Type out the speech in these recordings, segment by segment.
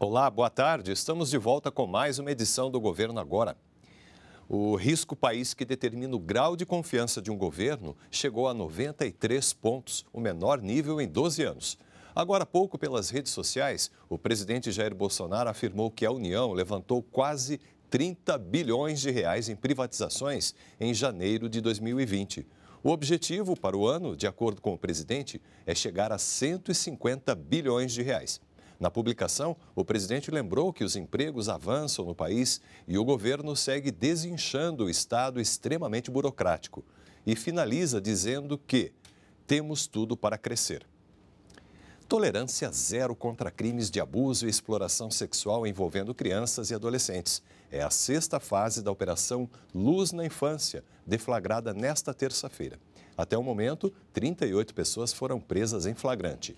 Olá, boa tarde. Estamos de volta com mais uma edição do Governo Agora. O risco país que determina o grau de confiança de um governo chegou a 93 pontos, o menor nível em 12 anos. Agora há pouco, pelas redes sociais, o presidente Jair Bolsonaro afirmou que a União levantou quase 30 bilhões de reais em privatizações em janeiro de 2020. O objetivo para o ano, de acordo com o presidente, é chegar a 150 bilhões de reais. Na publicação, o presidente lembrou que os empregos avançam no país e o governo segue desinchando o Estado extremamente burocrático. E finaliza dizendo que temos tudo para crescer. Tolerância zero contra crimes de abuso e exploração sexual envolvendo crianças e adolescentes. É a sexta fase da Operação Luz na Infância, deflagrada nesta terça-feira. Até o momento, 38 pessoas foram presas em flagrante.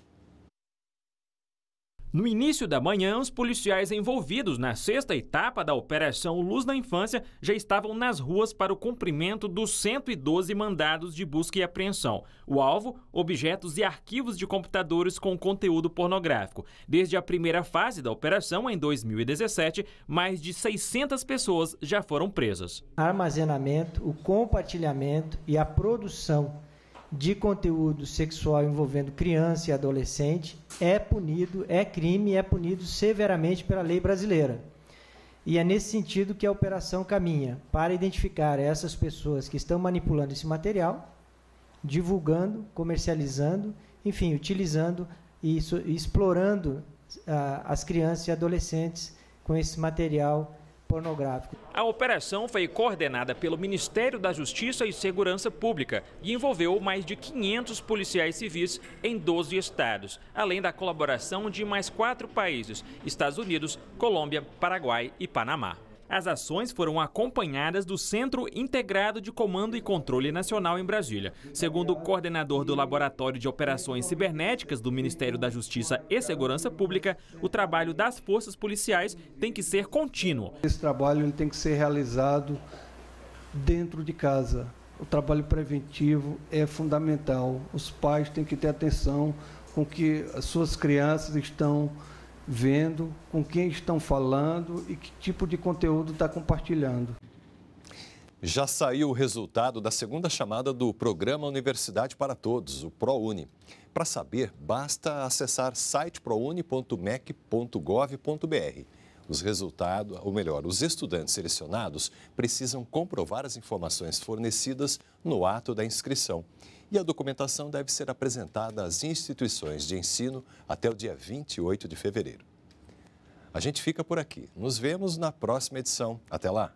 No início da manhã, os policiais envolvidos na sexta etapa da Operação Luz da Infância já estavam nas ruas para o cumprimento dos 112 mandados de busca e apreensão. O alvo, objetos e arquivos de computadores com conteúdo pornográfico. Desde a primeira fase da operação, em 2017, mais de 600 pessoas já foram presas. Armazenamento, o compartilhamento e a produção de conteúdo sexual envolvendo criança e adolescente é punido, é crime, é punido severamente pela lei brasileira. E é nesse sentido que a operação caminha para identificar essas pessoas que estão manipulando esse material, divulgando, comercializando, enfim, utilizando e explorando ah, as crianças e adolescentes com esse material pornográfico. A operação foi coordenada pelo Ministério da Justiça e Segurança Pública e envolveu mais de 500 policiais civis em 12 estados, além da colaboração de mais quatro países: Estados Unidos, Colômbia, Paraguai e Panamá. As ações foram acompanhadas do Centro Integrado de Comando e Controle Nacional em Brasília. Segundo o coordenador do Laboratório de Operações Cibernéticas do Ministério da Justiça e Segurança Pública, o trabalho das forças policiais tem que ser contínuo. Esse trabalho tem que ser realizado dentro de casa. O trabalho preventivo é fundamental. Os pais têm que ter atenção com que as suas crianças estão vendo, com quem estão falando e que tipo de conteúdo está compartilhando. Já saiu o resultado da segunda chamada do programa Universidade para Todos, o ProUni. Para saber, basta acessar siteprouni.mec.gov.br. Os resultados, ou melhor, os estudantes selecionados precisam comprovar as informações fornecidas no ato da inscrição. E a documentação deve ser apresentada às instituições de ensino até o dia 28 de fevereiro. A gente fica por aqui. Nos vemos na próxima edição. Até lá!